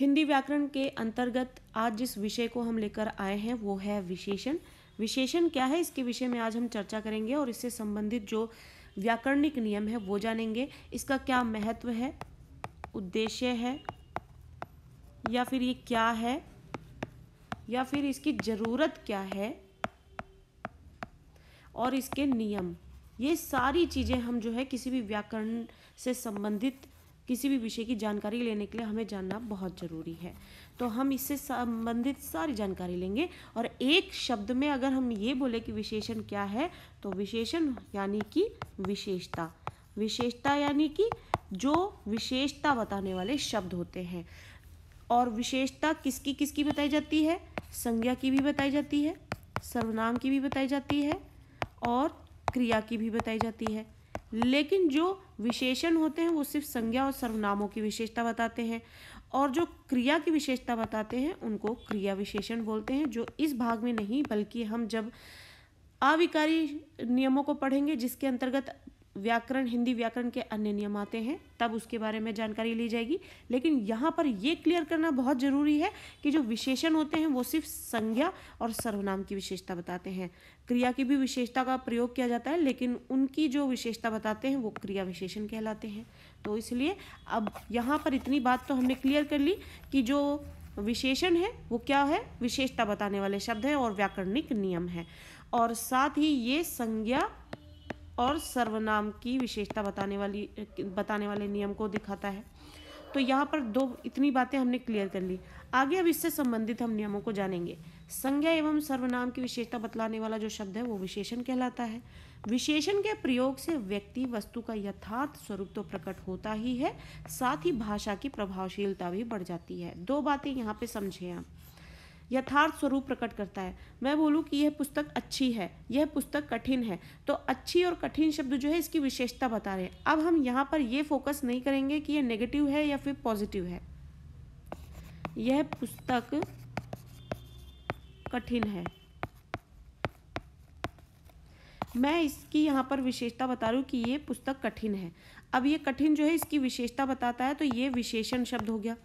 हिंदी व्याकरण के अंतर्गत आज जिस विषय को हम लेकर आए हैं वो है विशेषण विशेषण क्या है इसके विषय में आज हम चर्चा करेंगे और इससे संबंधित जो व्याकरणिक नियम है वो जानेंगे इसका क्या महत्व है उद्देश्य है या फिर ये क्या है या फिर इसकी ज़रूरत क्या है और इसके नियम ये सारी चीज़ें हम जो है किसी भी व्याकरण से संबंधित किसी भी विषय की जानकारी लेने के लिए हमें जानना बहुत ज़रूरी है तो हम इससे संबंधित सारी जानकारी लेंगे और एक शब्द में अगर हम ये बोले कि विशेषण क्या है तो विशेषण यानी कि विशेषता विशेषता यानी कि जो विशेषता बताने वाले शब्द होते हैं और विशेषता किसकी किसकी बताई जाती है संज्ञा की भी बताई जाती है सर्वनाम की भी बताई जाती है और क्रिया की भी बताई जाती है लेकिन जो विशेषण होते हैं वो सिर्फ संज्ञा और सर्वनामों की विशेषता बताते हैं और जो क्रिया की विशेषता बताते हैं उनको क्रिया विशेषण बोलते हैं जो इस भाग में नहीं बल्कि हम जब अविकारी नियमों को पढ़ेंगे जिसके अंतर्गत व्याकरण हिंदी व्याकरण के अन्य नियम आते हैं तब उसके बारे में जानकारी ली जाएगी लेकिन यहाँ पर ये क्लियर करना बहुत ज़रूरी है कि जो विशेषण होते हैं वो सिर्फ संज्ञा और सर्वनाम की विशेषता बताते हैं क्रिया की भी विशेषता का प्रयोग किया जाता है लेकिन उनकी जो विशेषता बताते हैं वो क्रिया विशेषण कहलाते हैं तो इसलिए अब यहाँ पर इतनी बात तो हमने क्लियर कर ली कि जो विशेषण है वो क्या है विशेषता बताने वाले शब्द हैं और व्याकरणिक नियम है और साथ ही ये संज्ञा और सर्वनाम की विशेषता बताने वाली बताने वाले नियम को दिखाता है तो यहाँ पर दो इतनी बातें हमने क्लियर कर ली आगे अब इससे संबंधित हम नियमों को जानेंगे संज्ञा एवं सर्वनाम की विशेषता बतलाने वाला जो शब्द है वो विशेषण कहलाता है विशेषण के प्रयोग से व्यक्ति वस्तु का यथार्थ स्वरूप तो प्रकट होता ही है साथ ही भाषा की प्रभावशीलता भी बढ़ जाती है दो बातें यहाँ पे समझें आप यथार्थ स्वरूप प्रकट करता है मैं बोलूँ कि यह पुस्तक अच्छी है यह पुस्तक कठिन है तो अच्छी और कठिन शब्द जो है इसकी विशेषता बता रहे हैं अब हम यहाँ पर यह फोकस नहीं करेंगे कि यह नेगेटिव है या फिर पॉजिटिव है यह पुस्तक कठिन है मैं इसकी यहाँ पर विशेषता बता रही हूँ कि ये पुस्तक कठिन है अब ये कठिन जो है इसकी विशेषता बताता है तो ये विशेषण शब्द हो गया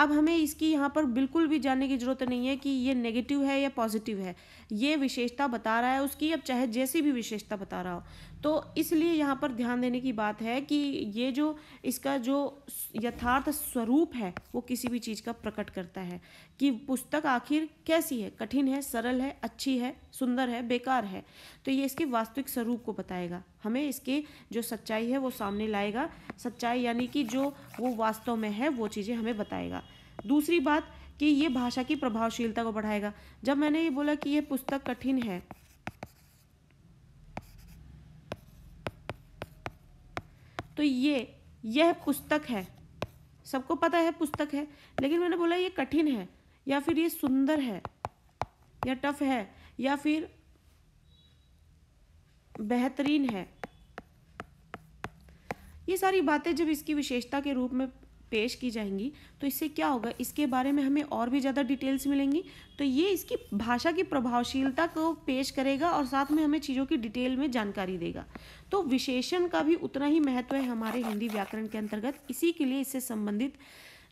अब हमें इसकी यहाँ पर बिल्कुल भी जानने की ज़रूरत नहीं है कि ये नेगेटिव है या पॉजिटिव है ये विशेषता बता रहा है उसकी अब चाहे जैसी भी विशेषता बता रहा हो तो इसलिए यहाँ पर ध्यान देने की बात है कि ये जो इसका जो यथार्थ स्वरूप है वो किसी भी चीज़ का प्रकट करता है कि पुस्तक आखिर कैसी है कठिन है सरल है अच्छी है सुंदर है बेकार है तो ये इसके वास्तविक स्वरूप को बताएगा हमें इसके जो सच्चाई है वो सामने लाएगा सच्चाई यानी कि जो वो वास्तव में है वो चीज़ें हमें बताएगा दूसरी बात कि ये भाषा की प्रभावशीलता को बढ़ाएगा जब मैंने ये बोला कि ये पुस्तक कठिन है तो ये यह पुस्तक है सबको पता है पुस्तक है लेकिन मैंने बोला ये कठिन है या फिर ये सुंदर है या टफ है या फिर बेहतरीन है ये सारी बातें जब इसकी विशेषता के रूप में पेश की जाएंगी तो इससे क्या होगा इसके बारे में हमें और भी ज़्यादा डिटेल्स मिलेंगी तो ये इसकी भाषा की प्रभावशीलता को पेश करेगा और साथ में हमें चीज़ों की डिटेल में जानकारी देगा तो विशेषण का भी उतना ही महत्व है हमारे हिंदी व्याकरण के अंतर्गत इसी के लिए इससे संबंधित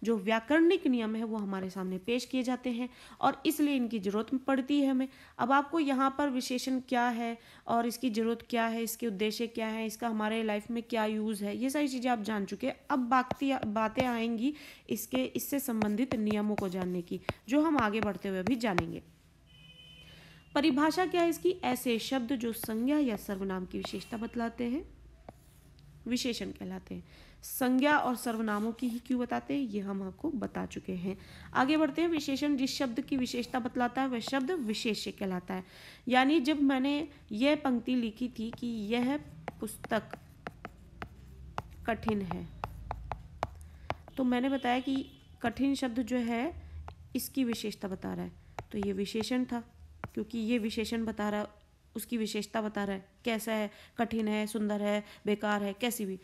जो व्याकरणिक नियम है वो हमारे सामने पेश किए जाते हैं और इसलिए इनकी ज़रूरत पड़ती है हमें अब आपको यहाँ पर विशेषण क्या है और इसकी ज़रूरत क्या है इसके उद्देश्य क्या है इसका हमारे लाइफ में क्या यूज़ है ये सारी चीज़ें आप जान चुके हैं अब बाकी बातें आएंगी इसके इससे संबंधित नियमों को जानने की जो हम आगे बढ़ते हुए भी जानेंगे परिभाषा क्या है इसकी ऐसे शब्द जो संज्ञा या सर्वनाम की विशेषता बतलाते हैं विशेषण कहलाते हैं संज्ञा और सर्वनामों की ही क्यों बताते हैं ये हम आपको बता चुके हैं आगे बढ़ते हैं विशेषण जिस शब्द की विशेषता बतलाता है वह शब्द विशेष्य कहलाता है यानी जब मैंने यह पंक्ति लिखी थी कि यह पुस्तक कठिन है तो मैंने बताया कि कठिन शब्द जो है इसकी विशेषता बता रहा है तो ये विशेषण था क्योंकि ये विशेषण बता रहा उसकी विशेषता बता रहा है कैसा है कठिन है सुंदर है बेकार है कैसी भी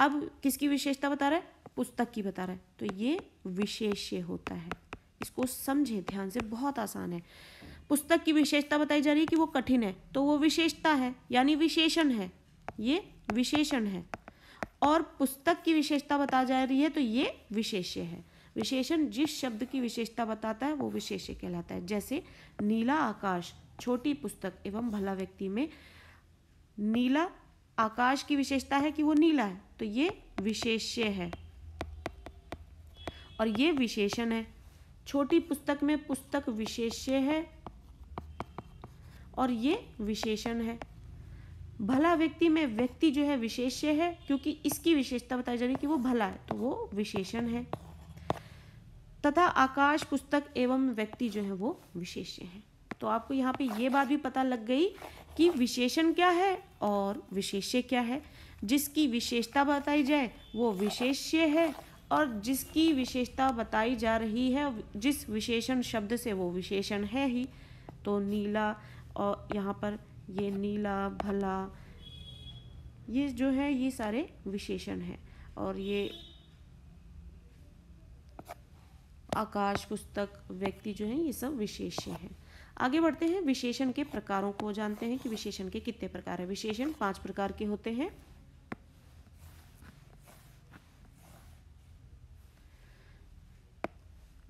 अब किसकी विशेषता बता रहा है पुस्तक की बता रहा है तो ये विशेष्य होता है इसको समझे ध्यान से बहुत आसान है पुस्तक की विशेषता बताई जा रही है कि वो कठिन है तो वो विशेषता है यानी विशेषण है ये विशेषण है और पुस्तक की विशेषता बता जा रही है तो ये विशेष्य है विशेषण जिस शब्द की विशेषता बताता है वो विशेष्य कहलाता है जैसे नीला आकाश छोटी पुस्तक एवं भला व्यक्ति में नीला आकाश की विशेषता है कि वो नीला है तो ये विशेष्य है और ये विशेषण है छोटी पुस्तक में पुस्तक विशेष्य है और ये विशेषण है भला व्यक्ति में व्यक्ति जो है विशेष्य है क्योंकि इसकी विशेषता बताई जा रही है कि वो भला है तो वो विशेषण है तथा आकाश पुस्तक एवं व्यक्ति जो है वो विशेष्य है तो आपको यहाँ पे ये बात भी पता लग गई कि विशेषण क्या है और विशेष्य क्या है जिसकी विशेषता बताई जाए वो विशेष्य है और जिसकी विशेषता बताई जा रही है जिस विशेषण शब्द से वो विशेषण है ही तो नीला और यहाँ पर ये नीला भला ये जो है ये सारे विशेषण हैं और ये आकाश पुस्तक व्यक्ति जो है ये सब विशेष्य हैं आगे बढ़ते हैं विशेषण के प्रकारों को जानते हैं कि विशेषण के कितने प्रकार हैं विशेषण पांच प्रकार के होते हैं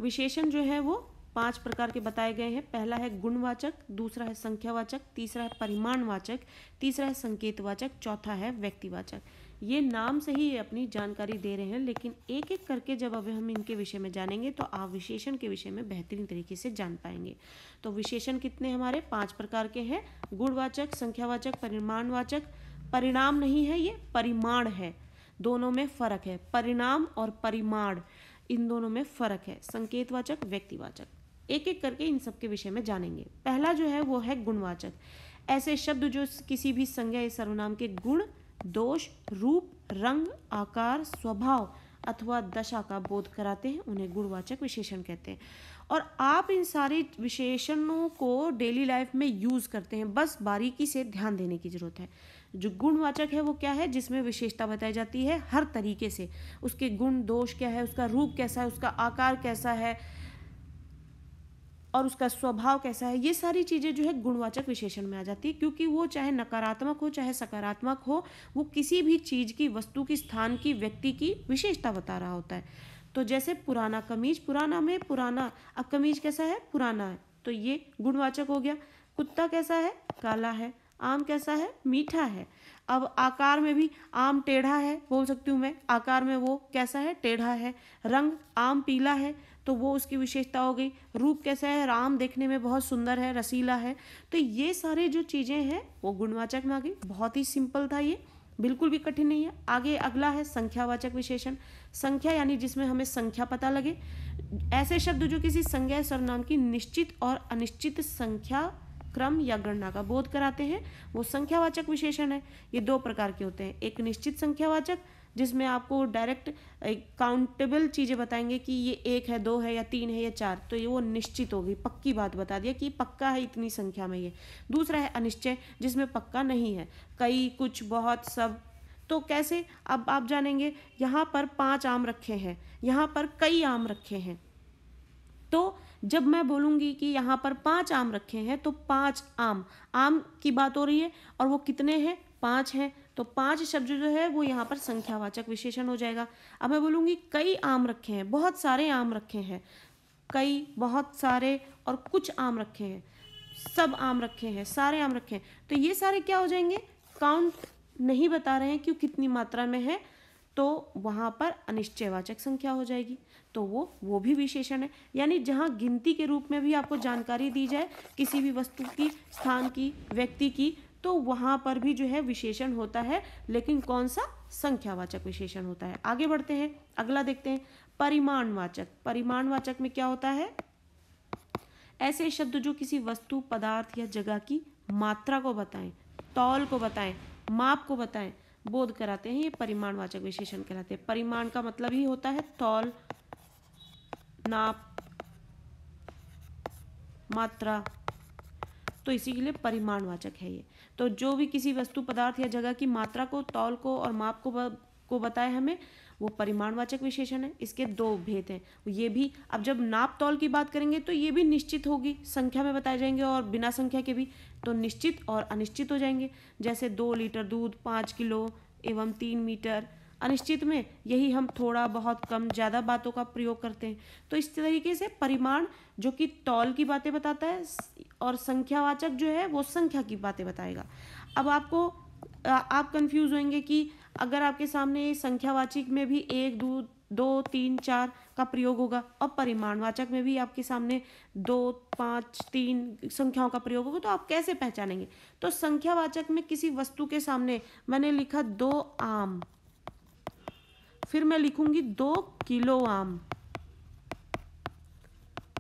विशेषण जो है वो पांच प्रकार के बताए गए हैं पहला है गुणवाचक दूसरा है संख्यावाचक तीसरा है परिमाणवाचक तीसरा है संकेतवाचक चौथा है व्यक्तिवाचक ये नाम से ही अपनी जानकारी दे रहे हैं लेकिन एक एक करके जब अभी हम इनके विषय में जानेंगे तो आप विशेषण के विषय में बेहतरीन तरीके से जान पाएंगे तो विशेषण कितने हमारे पांच प्रकार के हैं गुणवाचक संख्यावाचक परिमाणवाचक परिणाम नहीं है ये परिमाण है दोनों में फर्क है परिणाम और परिमाण इन दोनों में फर्क है संकेतवाचक व्यक्तिवाचक एक एक करके इन सब के विषय में जानेंगे पहला जो है वो है गुणवाचक ऐसे शब्द जो किसी भी संज्ञा या सर्वनाम के गुण दोष रूप रंग आकार स्वभाव अथवा दशा का बोध कराते हैं उन्हें गुणवाचक विशेषण कहते हैं और आप इन सारे विशेषणों को डेली लाइफ में यूज़ करते हैं बस बारीकी से ध्यान देने की ज़रूरत है जो गुणवाचक है वो क्या है जिसमें विशेषता बताई जाती है हर तरीके से उसके गुण दोष क्या है उसका रूप कैसा है उसका आकार कैसा है और उसका स्वभाव कैसा है ये सारी चीज़ें जो है गुणवाचक विशेषण में आ जाती है क्योंकि वो चाहे नकारात्मक हो चाहे सकारात्मक हो वो किसी भी चीज़ की वस्तु की स्थान की व्यक्ति की विशेषता बता रहा होता है तो जैसे पुराना कमीज पुराना में पुराना अब कमीज कैसा है पुराना है तो ये गुणवाचक हो गया कुत्ता कैसा है काला है आम कैसा है मीठा है अब आकार में भी आम टेढ़ा है बोल सकती हूँ मैं आकार में वो कैसा है टेढ़ा है रंग आम पीला है तो वो उसकी विशेषता हो गई रूप कैसा है राम देखने में बहुत सुंदर है रसीला है तो ये सारे जो चीज़ें हैं वो गुणवाचक में आ गई बहुत ही सिंपल था ये बिल्कुल भी कठिन नहीं है आगे अगला है संख्यावाचक विशेषण संख्या यानी जिसमें हमें संख्या पता लगे ऐसे शब्द जो किसी संज्ञा सर्वनाम की निश्चित और अनिश्चित संख्या क्रम या गणना का बोध कराते हैं वो संख्यावाचक विशेषण है ये दो प्रकार के होते हैं एक निश्चित संख्यावाचक जिसमें आपको डायरेक्ट काउंटेबल चीज़ें बताएंगे कि ये एक है दो है या तीन है या चार तो ये वो निश्चित होगी पक्की बात बता दिया कि पक्का है इतनी संख्या में ये दूसरा है अनिश्चय जिसमें पक्का नहीं है कई कुछ बहुत सब तो कैसे अब आप जानेंगे यहाँ पर पाँच आम रखे हैं यहाँ पर कई आम रखे हैं तो जब मैं बोलूँगी कि यहाँ पर पाँच आम रखे हैं तो पाँच आम आम की बात हो रही है और वो कितने हैं पाँच हैं तो पांच शब्द जो है वो यहाँ पर संख्यावाचक विशेषण हो जाएगा अब मैं बोलूँगी कई आम रखे हैं बहुत सारे आम रखे हैं कई बहुत सारे और कुछ आम रखे हैं सब आम रखे हैं सारे आम रखे हैं तो ये सारे क्या हो जाएंगे काउंट नहीं बता रहे हैं कि कितनी मात्रा में है तो वहाँ पर अनिश्चयवाचक संख्या हो जाएगी तो वो वो भी विशेषण है यानी जहाँ गिनती के रूप में भी आपको जानकारी दी जाए किसी भी वस्तु की स्थान की व्यक्ति की तो वहां पर भी जो है विशेषण होता है लेकिन कौन सा संख्यावाचक विशेषण होता है आगे बढ़ते हैं अगला देखते हैं परिमाणवाचक परिमाणवाचक में क्या होता है ऐसे शब्द जो किसी वस्तु पदार्थ या जगह की मात्रा को बताएं तौल को बताएं माप को बताएं बोध कराते हैं ये परिमाणवाचक विशेषण कहलाते हैं परिमाण का मतलब ही होता है तौल नाप मात्रा तो इसी के लिए परिमाणवाचक है ये तो जो भी किसी वस्तु पदार्थ या जगह की मात्रा को तौल को और माप को को बताए हमें वो परिमाणवाचक विशेषण है इसके दो भेद हैं ये भी अब जब नाप तौल की बात करेंगे तो ये भी निश्चित होगी संख्या में बताए जाएंगे और बिना संख्या के भी तो निश्चित और अनिश्चित हो जाएंगे जैसे दो लीटर दूध पाँच किलो एवं तीन मीटर अनिश्चित में यही हम थोड़ा बहुत कम ज़्यादा बातों का प्रयोग करते हैं तो इस तरीके से परिमाण जो कि तौल की बातें बताता है और संख्यावाचक जो है वो संख्या की बातें बताएगा अब आपको आप कंफ्यूज होंगे कि अगर आपके सामने संख्यावाचक में भी एक दो दो तीन चार का प्रयोग होगा और परिमाणवाचक में भी आपके सामने दो पाँच तीन संख्याओं का प्रयोग होगा तो आप कैसे पहचानेंगे तो संख्यावाचक में किसी वस्तु के सामने मैंने लिखा दो आम फिर मैं लिखूंगी दो किलो आम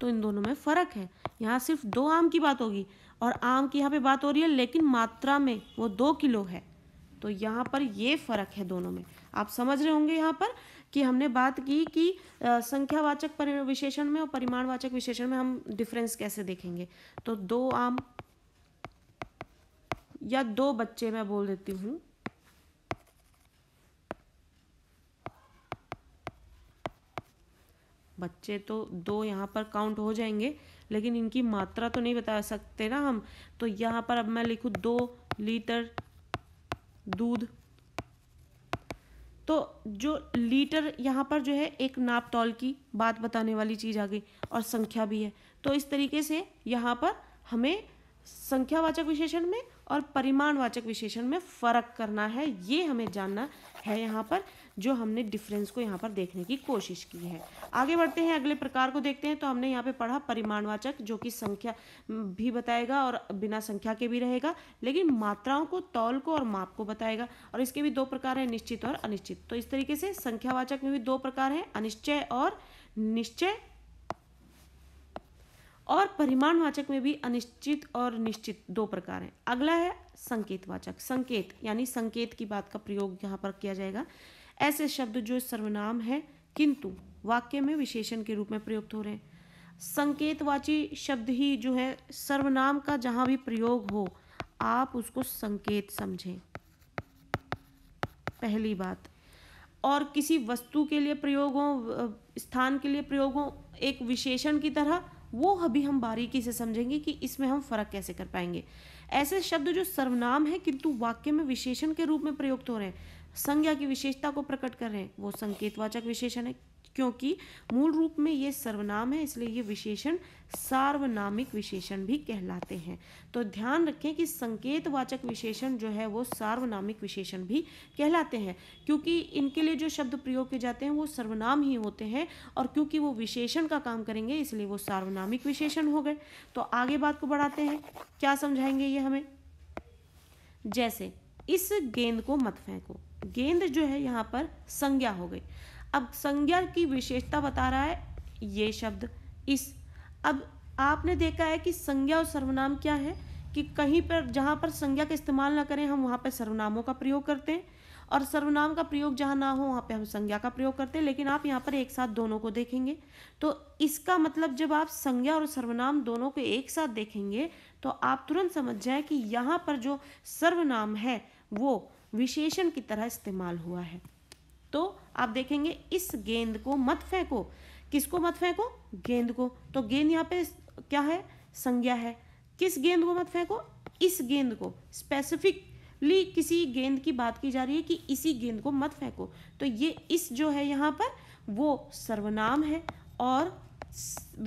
तो इन दोनों में फर्क है यहाँ सिर्फ दो आम की बात होगी और आम की यहाँ पे बात हो रही है लेकिन मात्रा में वो दो किलो है तो यहाँ पर ये फ़र्क है दोनों में आप समझ रहे होंगे यहाँ पर कि हमने बात की कि संख्यावाचक परि विशेषण में और परिमाणवाचक विशेषण में हम डिफरेंस कैसे देखेंगे तो दो आम या दो बच्चे मैं बोल देती हूँ बच्चे तो दो यहाँ पर काउंट हो जाएंगे लेकिन इनकी मात्रा तो नहीं बता सकते ना हम तो यहाँ पर अब मैं लिखूँ दो लीटर दूध तो जो लीटर यहाँ पर जो है एक नाप तौल की बात बताने वाली चीज़ आ गई और संख्या भी है तो इस तरीके से यहाँ पर हमें संख्यावाचक विशेषण में और परिमाणवाचक विशेषण में फ़र्क करना है ये हमें जानना है यहाँ पर जो हमने डिफरेंस को यहाँ पर देखने की कोशिश की है आगे बढ़ते हैं अगले प्रकार को देखते हैं तो हमने यहाँ पे पढ़ा परिमाणवाचक जो कि संख्या भी बताएगा और बिना संख्या के भी रहेगा लेकिन मात्राओं को तौल को और माप को बताएगा और इसके भी दो प्रकार हैं निश्चित और अनिश्चित तो इस तरीके से संख्यावाचक में भी दो प्रकार हैं अनिश्चय और निश्चय और परिमाणवाचक में भी अनिश्चित और निश्चित दो प्रकार हैं अगला है संकेतवाचक संकेत यानी संकेत की बात का प्रयोग यहाँ पर किया जाएगा ऐसे शब्द जो सर्वनाम है किंतु वाक्य में विशेषण के रूप में प्रयुक्त हो रहे हैं संकेतवाची शब्द ही जो है सर्वनाम का जहां भी प्रयोग हो आप उसको संकेत समझें पहली बात और किसी वस्तु के लिए प्रयोग हो स्थान के लिए प्रयोग हो एक विशेषण की तरह वो अभी हम बारीकी से समझेंगे कि इसमें हम फर्क कैसे कर पाएंगे ऐसे शब्द जो सर्वनाम है किंतु वाक्य में विशेषण के रूप में प्रयुक्त हो रहे हैं संज्ञा की विशेषता को प्रकट कर रहे हैं वो संकेतवाचक विशेषण है क्योंकि मूल रूप में ये सर्वनाम है इसलिए ये विशेषण सार्वनामिक विशेषण भी कहलाते हैं तो ध्यान रखें कि संकेतवाचक विशेषण जो है वो सार्वनामिक विशेषण भी कहलाते हैं क्योंकि इनके लिए जो शब्द प्रयोग किए जाते हैं वो सर्वनाम ही होते हैं और क्योंकि वो विशेषण का काम करेंगे इसलिए वो सार्वनामिक विशेषण हो गए तो आगे बात को बढ़ाते हैं क्या समझाएंगे ये हमें जैसे इस गेंद को मत फेंको गेंद जो है यहाँ पर संज्ञा हो गई अब संज्ञा की विशेषता बता रहा है ये शब्द इस अब आपने देखा है कि संज्ञा और सर्वनाम क्या है कि कहीं पर जहाँ पर संज्ञा का इस्तेमाल ना करें हम वहाँ पर सर्वनामों का प्रयोग करते हैं और सर्वनाम का प्रयोग जहाँ ना हो वहाँ पे हम संज्ञा का प्रयोग करते हैं लेकिन आप यहाँ पर एक साथ दोनों को देखेंगे तो इसका मतलब जब आप संज्ञा और सर्वनाम दोनों को एक साथ देखेंगे तो आप तुरंत समझ जाए कि यहाँ पर जो सर्वनाम है वो विशेषण की तरह इस्तेमाल हुआ है तो आप देखेंगे इस गेंद को मत फेंको किसको मत फेंको गेंद को तो गेंद यहाँ पे क्या है संज्ञा है किस गेंद को मत फेंको इस गेंद को स्पेसिफिकली किसी गेंद की बात की जा रही है कि इसी गेंद को मत फेंको तो ये इस जो है यहाँ पर वो सर्वनाम है और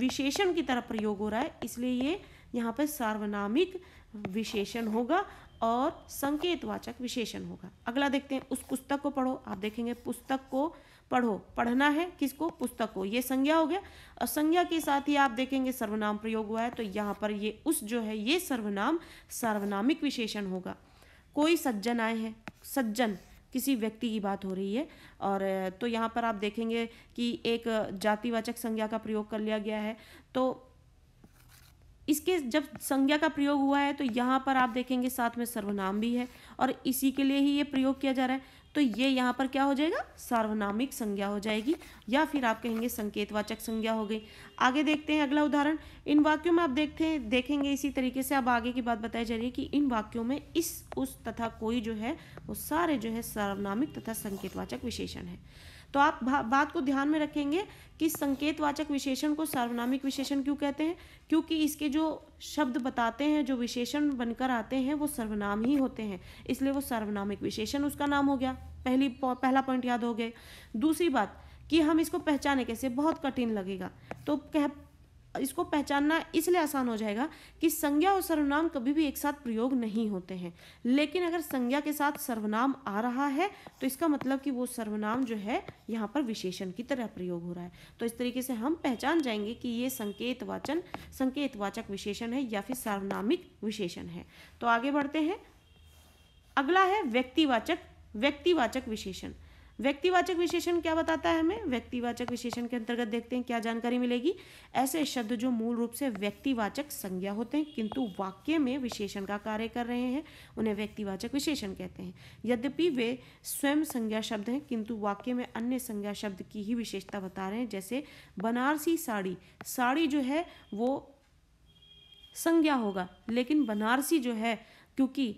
विशेषण की तरह प्रयोग हो रहा है इसलिए ये यहाँ पर सार्वनामिक विशेषण होगा और संकेतवाचक विशेषण होगा अगला देखते हैं उस पुस्तक को पढ़ो आप देखेंगे पुस्तक को पढ़ो पढ़ना है किसको पुस्तक को ये संज्ञा हो गया और संज्ञा के साथ ही आप देखेंगे सर्वनाम प्रयोग हुआ है तो यहाँ पर ये उस जो है ये सर्वनाम सार्वनामिक विशेषण होगा कोई सज्जन आए हैं सज्जन किसी व्यक्ति की बात हो रही है और तो यहाँ पर आप देखेंगे कि एक जातिवाचक संज्ञा का प्रयोग कर लिया गया है तो इसके जब संज्ञा का प्रयोग हुआ है तो यहाँ पर आप देखेंगे साथ में सर्वनाम भी है और इसी के लिए ही ये प्रयोग किया जा रहा है तो ये यहाँ पर क्या हो जाएगा सार्वनामिक संज्ञा हो जाएगी या फिर आप कहेंगे संकेतवाचक संज्ञा हो गई आगे देखते हैं अगला उदाहरण इन वाक्यों में आप देखते हैं देखेंगे इसी तरीके से अब आगे की बात बताई जा रही है कि इन वाक्यों में इस उस तथा कोई जो है वो सारे जो है सार्वनामिक तथा संकेतवाचक विशेषण है तो आप बा, बात को ध्यान में रखेंगे कि संकेतवाचक विशेषण को सार्वनामिक विशेषण क्यों कहते हैं क्योंकि इसके जो शब्द बताते हैं जो विशेषण बनकर आते हैं वो सर्वनाम ही होते हैं इसलिए वो सार्वनामिक विशेषण उसका नाम हो गया पहली पहला पॉइंट याद हो गए दूसरी बात कि हम इसको पहचाने कैसे बहुत कठिन लगेगा तो कह इसको पहचानना इसलिए आसान हो जाएगा कि संज्ञा और सर्वनाम कभी भी एक साथ प्रयोग नहीं होते हैं लेकिन अगर संज्ञा के साथ सर्वनाम आ रहा है तो इसका मतलब कि वो सर्वनाम जो है यहाँ पर विशेषण की तरह प्रयोग हो रहा है तो इस तरीके से हम पहचान जाएंगे कि ये संकेत वाचन संकेत वाचक विशेषण है या फिर सार्वनामिक विशेषण है तो आगे बढ़ते हैं अगला है व्यक्तिवाचक व्यक्तिवाचक विशेषण व्यक्तिवाचक विशेषण क्या बताता है हमें व्यक्तिवाचक विशेषण के अंतर्गत देखते हैं क्या जानकारी मिलेगी ऐसे शब्द जो मूल रूप से व्यक्तिवाचक संज्ञा होते हैं किंतु वाक्य में विशेषण का कार्य कर रहे हैं उन्हें व्यक्तिवाचक विशेषण कहते हैं यद्यपि वे स्वयं संज्ञा शब्द हैं किंतु वाक्य में अन्य संज्ञा शब्द की ही विशेषता बता रहे हैं जैसे बनारसी साड़ी साड़ी जो है वो संज्ञा होगा लेकिन बनारसी जो है क्योंकि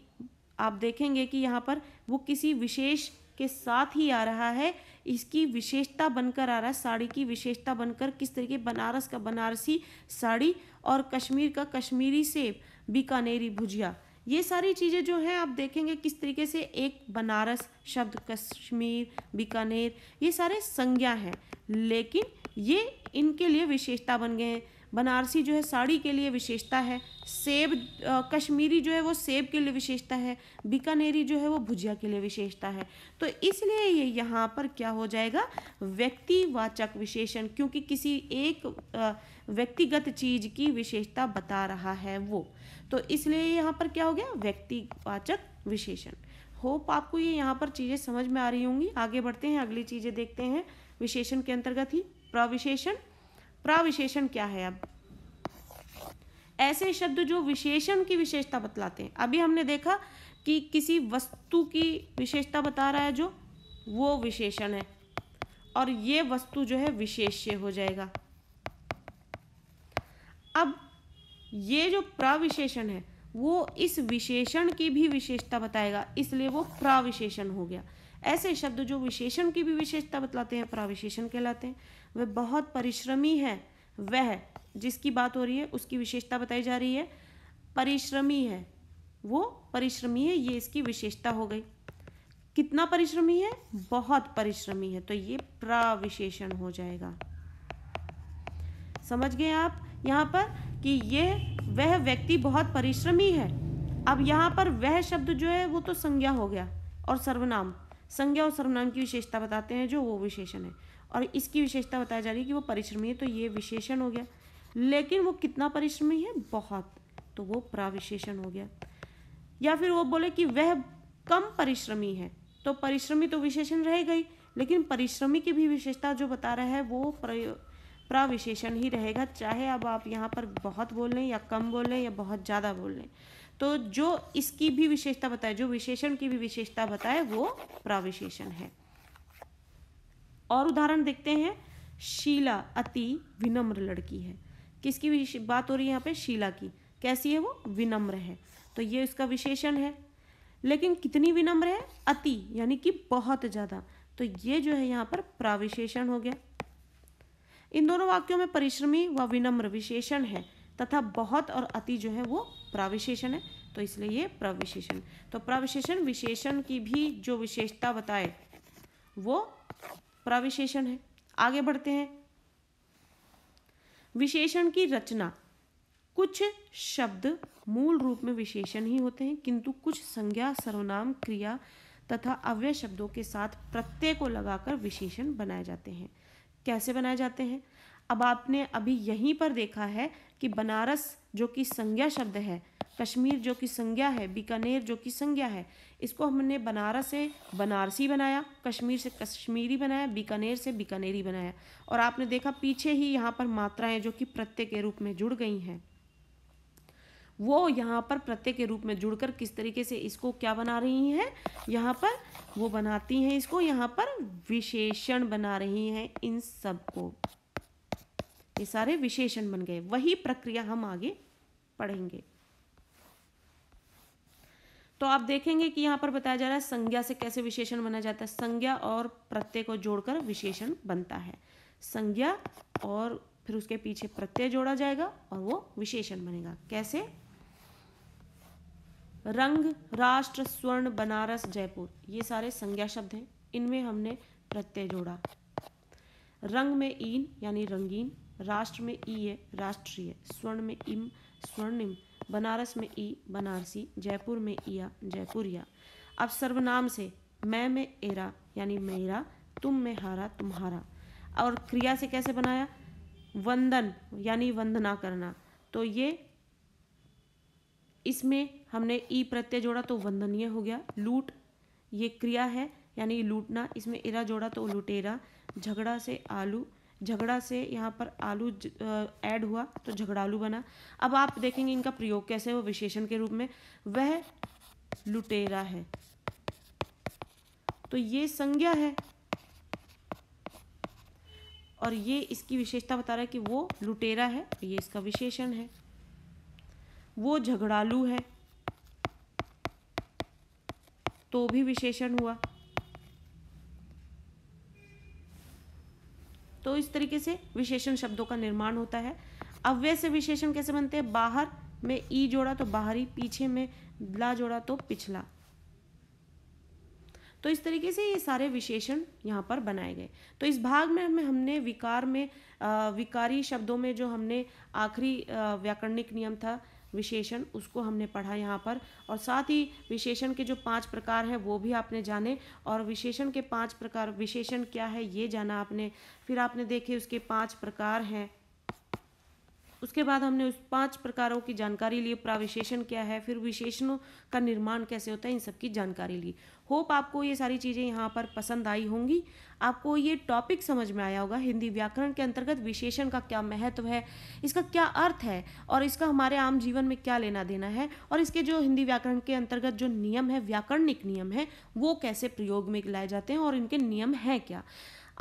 आप देखेंगे कि यहाँ पर वो किसी विशेष के साथ ही आ रहा है इसकी विशेषता बनकर आ रहा है साड़ी की विशेषता बनकर किस तरीके बनारस का बनारसी साड़ी और कश्मीर का कश्मीरी सेब बीकानेरी भुजिया ये सारी चीज़ें जो हैं आप देखेंगे किस तरीके से एक बनारस शब्द कश्मीर बीकानेर ये सारे संज्ञा हैं लेकिन ये इनके लिए विशेषता बन गए हैं बनारसी जो है साड़ी के लिए विशेषता है सेब कश्मीरी जो है वो सेब के लिए विशेषता है बीकानेरी जो है वो भुजिया के लिए विशेषता है तो इसलिए ये यहाँ पर क्या हो जाएगा व्यक्तिवाचक विशेषण क्योंकि किसी एक व्यक्तिगत चीज की विशेषता बता रहा है वो तो इसलिए यहाँ पर क्या हो गया व्यक्तिवाचक विशेषण होप आपको ये यहाँ पर चीज़ें समझ में आ रही होंगी आगे बढ़ते हैं अगली चीज़ें देखते हैं विशेषण के अंतर्गत ही प्रविशेषण प्राविशेषण क्या है अब ऐसे शब्द जो विशेषण की विशेषता बतलाते हैं अभी हमने देखा कि किसी वस्तु की विशेषता बता रहा है जो वो विशेषण है और ये वस्तु जो है विशेष्य हो जाएगा अब ये जो प्रविशेषण है वो इस विशेषण की भी विशेषता बताएगा इसलिए वो प्राविशेषण हो गया ऐसे शब्द जो विशेषण की भी विशेषता बतलाते हैं प्राविशेषण कहलाते हैं वह बहुत परिश्रमी है वह जिसकी बात हो रही है उसकी विशेषता बताई जा रही है परिश्रमी है वो परिश्रमी है ये इसकी विशेषता हो गई कितना परिश्रमी है बहुत परिश्रमी है तो ये प्राविशेषण हो जाएगा समझ गए आप यहाँ पर कि ये वह व्यक्ति बहुत परिश्रमी है अब यहाँ पर वह शब्द जो है वो तो संज्ञा हो गया और सर्वनाम संज्ञा और सर्वनाम की विशेषता बताते हैं जो वो विशेषण है और इसकी विशेषता बताई जा रही है कि वो परिश्रमी है तो ये विशेषण हो गया लेकिन वो कितना परिश्रमी है बहुत तो वो प्राविशेषण हो गया या फिर वो बोले कि वह कम परिश्रमी है तो परिश्रमी तो विशेषण रह गई लेकिन परिश्रमी की भी विशेषता जो बता रहा है वो प्राविशेषण ही रहेगा चाहे अब आप यहाँ पर बहुत बोल लें या कम बोल लें या बहुत ज़्यादा बोल लें तो जो इसकी भी विशेषता बताए जो विशेषण की भी विशेषता बताए वो प्राविशेषण है और उदाहरण देखते हैं शीला अति विनम्र लड़की है किसकी बात हो रही है यहाँ पे शीला की कैसी है वो विनम्र है तो ये उसका विशेषण है लेकिन कितनी विनम्र है अति यानी कि बहुत ज़्यादा तो ये जो है यहाँ पर प्राविशेषण हो गया इन दोनों वाक्यों में परिश्रमी व विनम्र विशेषण है तथा बहुत और अति जो है वो प्राविशेषण है तो इसलिए ये प्रविशेषण तो प्रविशेषण विशेषण की भी जो विशेषता बताए वो प्रविशेषण है आगे बढ़ते हैं विशेषण की रचना कुछ शब्द मूल रूप में विशेषण ही होते हैं किंतु कुछ संज्ञा सर्वनाम क्रिया तथा अव्यय शब्दों के साथ प्रत्यय को लगाकर विशेषण बनाए जाते हैं कैसे बनाए जाते हैं अब आपने अभी यहीं पर देखा है कि बनारस जो कि संज्ञा शब्द है कश्मीर जो कि संज्ञा है बीकानेर जो कि संज्ञा है इसको हमने बनारस से बनारसी बनाया कश्मीर से कश्मीरी बनाया बीकानेर से बीकानेरी बनाया और आपने देखा पीछे ही यहाँ पर मात्राएं जो कि प्रत्यय के रूप में जुड़ गई हैं वो यहाँ पर प्रत्यय के रूप में जुड़कर किस तरीके से इसको क्या बना रही हैं यहाँ पर वो बनाती हैं इसको यहाँ पर विशेषण बना रही हैं इन सब को ये सारे विशेषण बन गए वही प्रक्रिया हम आगे पढ़ेंगे तो आप देखेंगे कि यहां पर बताया जा रहा है संज्ञा से कैसे विशेषण बना जाता है संज्ञा और प्रत्यय को जोड़कर विशेषण बनता है संज्ञा और फिर उसके पीछे प्रत्यय जोड़ा जाएगा और वो विशेषण बनेगा कैसे रंग राष्ट्र स्वर्ण बनारस जयपुर ये सारे संज्ञा शब्द हैं इनमें हमने प्रत्यय जोड़ा रंग में ईन यानी रंगीन राष्ट्र में ई है राष्ट्रीय स्वर्ण में इम स्वर्णिम बनारस में ई बनारसी जयपुर में ईया जयपुरिया अब सर्वनाम से मैं में एरा यानी मेरा तुम में हारा तुम्हारा और क्रिया से कैसे बनाया वंदन यानी वंदना करना तो ये इसमें हमने ई प्रत्यय जोड़ा तो वंदनीय हो गया लूट ये क्रिया है यानी लूटना इसमें इरा जोड़ा तो लुटेरा झगड़ा से आलू झगड़ा से यहाँ पर आलू ऐड हुआ तो झगड़ालू बना अब आप देखेंगे इनका प्रयोग कैसे वो विशेषण के रूप में वह लुटेरा है तो ये संज्ञा है और ये इसकी विशेषता बता रहा है कि वो लुटेरा है ये इसका विशेषण है वो झगड़ालू है तो भी विशेषण हुआ तो इस तरीके से विशेषण शब्दों का निर्माण होता है अव्यय से विशेषण कैसे बनते हैं बाहर में ई जोड़ा तो बाहरी पीछे में ला जोड़ा तो पिछला तो इस तरीके से ये सारे विशेषण यहाँ पर बनाए गए तो इस भाग में हमें हमने विकार में आ, विकारी शब्दों में जो हमने आखिरी व्याकरणिक नियम था विशेषण उसको हमने पढ़ा यहाँ पर और साथ ही विशेषण के जो पांच प्रकार हैं वो भी आपने जाने और विशेषण के पांच प्रकार विशेषण क्या है ये जाना आपने फिर आपने देखे उसके पांच प्रकार हैं उसके बाद हमने उस पांच प्रकारों की जानकारी ली प्राविशेषण क्या है फिर विशेषणों का निर्माण कैसे होता है इन सब की जानकारी ली होप आपको ये सारी चीज़ें यहाँ पर पसंद आई होंगी आपको ये टॉपिक समझ में आया होगा हिंदी व्याकरण के अंतर्गत विशेषण का क्या महत्व है इसका क्या अर्थ है और इसका हमारे आम जीवन में क्या लेना देना है और इसके जो हिंदी व्याकरण के अंतर्गत जो नियम है व्याकरणिक नियम है वो कैसे प्रयोग में लाए जाते हैं और इनके नियम हैं क्या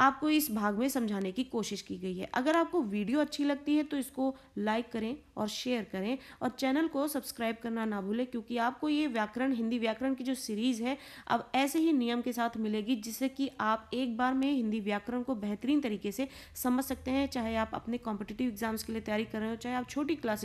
आपको इस भाग में समझाने की कोशिश की गई है अगर आपको वीडियो अच्छी लगती है तो इसको लाइक करें और शेयर करें और चैनल को सब्सक्राइब करना ना भूलें क्योंकि आपको ये व्याकरण हिंदी व्याकरण की जो सीरीज़ है अब ऐसे ही नियम के साथ मिलेगी जिससे कि आप एक बार में हिंदी व्याकरण को बेहतरीन तरीके से समझ सकते हैं चाहे आप अपने कॉम्पिटिटिव एग्जाम्स के लिए तैयारी कर रहे हो चाहे आप छोटी क्लासेस